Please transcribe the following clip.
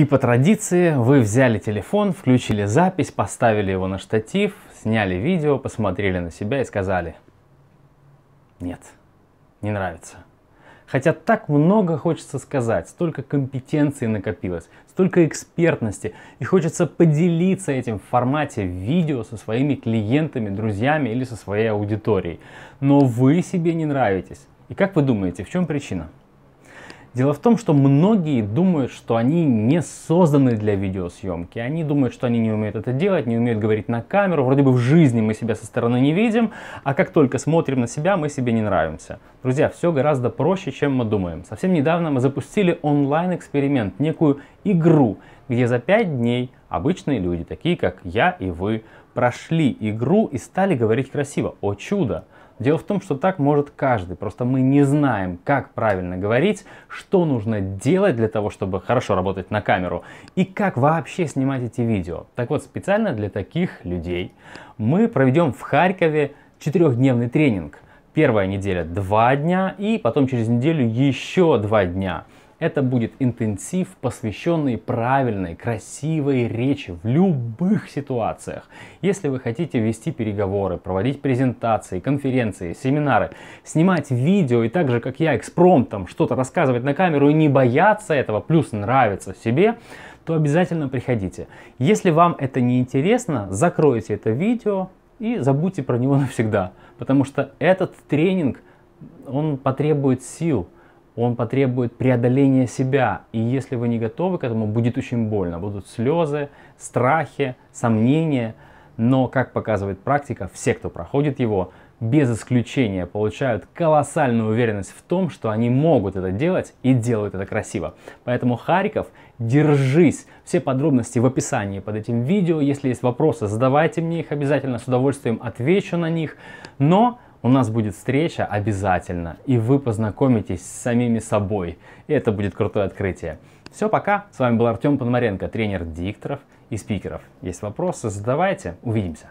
И по традиции вы взяли телефон, включили запись, поставили его на штатив, сняли видео, посмотрели на себя и сказали «Нет, не нравится». Хотя так много хочется сказать, столько компетенции накопилось, столько экспертности, и хочется поделиться этим в формате видео со своими клиентами, друзьями или со своей аудиторией. Но вы себе не нравитесь. И как вы думаете, в чем причина? Дело в том, что многие думают, что они не созданы для видеосъемки. Они думают, что они не умеют это делать, не умеют говорить на камеру. Вроде бы в жизни мы себя со стороны не видим, а как только смотрим на себя, мы себе не нравимся. Друзья, все гораздо проще, чем мы думаем. Совсем недавно мы запустили онлайн-эксперимент, некую игру, где за пять дней обычные люди, такие как я и вы, прошли игру и стали говорить красиво. О чудо! Дело в том, что так может каждый, просто мы не знаем, как правильно говорить, что нужно делать для того, чтобы хорошо работать на камеру и как вообще снимать эти видео. Так вот, специально для таких людей мы проведем в Харькове четырехдневный тренинг. Первая неделя два дня и потом через неделю еще два дня. Это будет интенсив, посвященный правильной, красивой речи в любых ситуациях. Если вы хотите вести переговоры, проводить презентации, конференции, семинары, снимать видео и так же, как я, экспромтом что-то рассказывать на камеру и не бояться этого, плюс нравится себе, то обязательно приходите. Если вам это не интересно, закройте это видео и забудьте про него навсегда, потому что этот тренинг, он потребует сил, он потребует преодоления себя. И если вы не готовы к этому, будет очень больно. Будут слезы, страхи, сомнения. Но, как показывает практика, все, кто проходит его, без исключения получают колоссальную уверенность в том, что они могут это делать и делают это красиво. Поэтому, Харьков, держись! Все подробности в описании под этим видео. Если есть вопросы, задавайте мне их обязательно, с удовольствием отвечу на них. Но у нас будет встреча обязательно, и вы познакомитесь с самими собой. И это будет крутое открытие. Все, пока. С вами был Артем Пономаренко, тренер дикторов и спикеров. Есть вопросы, задавайте. Увидимся.